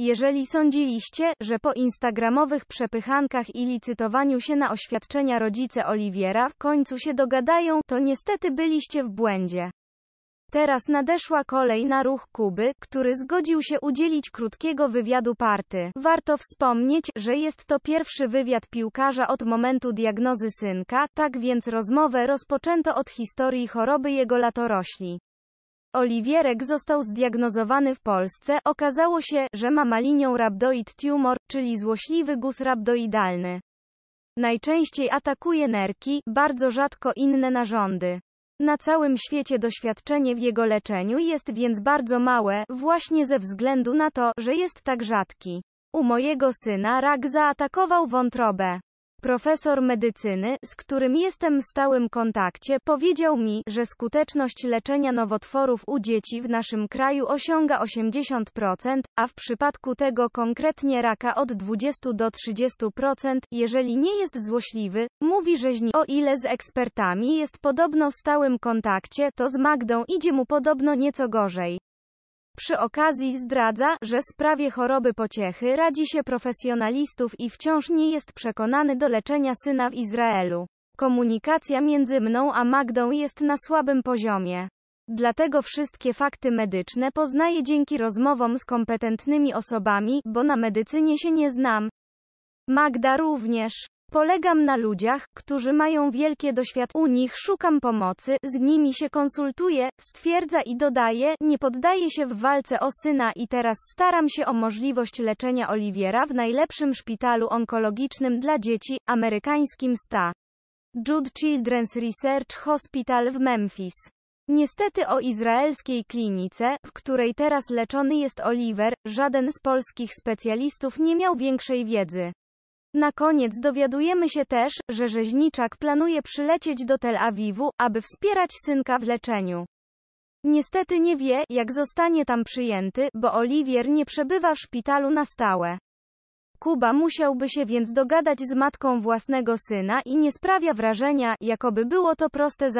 Jeżeli sądziliście, że po instagramowych przepychankach i licytowaniu się na oświadczenia rodzice Oliwiera w końcu się dogadają, to niestety byliście w błędzie. Teraz nadeszła kolej na ruch Kuby, który zgodził się udzielić krótkiego wywiadu party. Warto wspomnieć, że jest to pierwszy wywiad piłkarza od momentu diagnozy synka, tak więc rozmowę rozpoczęto od historii choroby jego latorośli. Oliwierek został zdiagnozowany w Polsce, okazało się, że ma malinią rabdoid tumor, czyli złośliwy guz rabdoidalny. Najczęściej atakuje nerki, bardzo rzadko inne narządy. Na całym świecie doświadczenie w jego leczeniu jest więc bardzo małe, właśnie ze względu na to, że jest tak rzadki. U mojego syna rak zaatakował wątrobę. Profesor medycyny, z którym jestem w stałym kontakcie, powiedział mi, że skuteczność leczenia nowotworów u dzieci w naszym kraju osiąga 80%, a w przypadku tego konkretnie raka od 20 do 30%, jeżeli nie jest złośliwy, mówi rzeźni. O ile z ekspertami jest podobno w stałym kontakcie, to z Magdą idzie mu podobno nieco gorzej. Przy okazji zdradza, że sprawie choroby pociechy radzi się profesjonalistów i wciąż nie jest przekonany do leczenia syna w Izraelu. Komunikacja między mną a Magdą jest na słabym poziomie. Dlatego wszystkie fakty medyczne poznaję dzięki rozmowom z kompetentnymi osobami, bo na medycynie się nie znam. Magda również. Polegam na ludziach, którzy mają wielkie doświadczenie. U nich szukam pomocy, z nimi się konsultuję, stwierdza i dodaje, nie poddaję się w walce o syna i teraz staram się o możliwość leczenia Oliwiera w najlepszym szpitalu onkologicznym dla dzieci, amerykańskim STA. Jude Children's Research Hospital w Memphis. Niestety o izraelskiej klinice, w której teraz leczony jest Oliver, żaden z polskich specjalistów nie miał większej wiedzy. Na koniec dowiadujemy się też, że rzeźniczak planuje przylecieć do Tel Awiwu, aby wspierać synka w leczeniu. Niestety nie wie, jak zostanie tam przyjęty, bo Oliwier nie przebywa w szpitalu na stałe. Kuba musiałby się więc dogadać z matką własnego syna i nie sprawia wrażenia, jakoby było to proste zadanie.